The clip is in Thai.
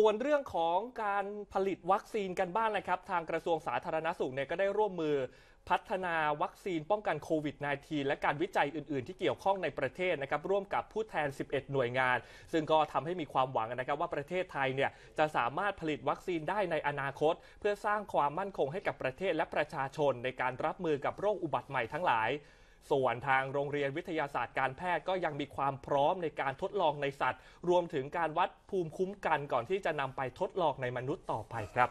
ส่วนเรื่องของการผลิตวัคซีนกันบ้านนะครับ ทางกระทรวงสาธารณสุขเนี่ยก็ได้ร่วมมือพัฒนาวัคซีนป้องกันโควิด -19 และการวิจัยอื่นๆที่เกี่ยวข้องในประเทศนะครับร่วมกับผู้แทน 11 หน่วยงาน ซึ่งก็ทำให้มีความหวังนะครับ ว่าประเทศไทยเนี่ยจะสามารถผลิตวัคซีนได้ในอนาคต เพื่อสร้างความมั่นคงให้กับประเทศและประชาชนในการรับมือกับโรคอุบัติใหม่ทั้งหลายส่วนทางโรงเรียนวิทยาศาสตร์การแพทย์ก็ยังมีความพร้อมในการทดลองในสัตว์ รวมถึงการวัดภูมิคุ้มกันก่อนที่จะนำไปทดลองในมนุษย์ต่อไปครับ